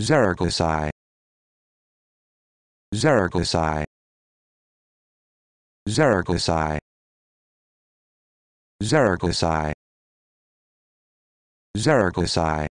Zaragoza. Zaragoza. Zaragoza. Zaragoza. Zaragoza.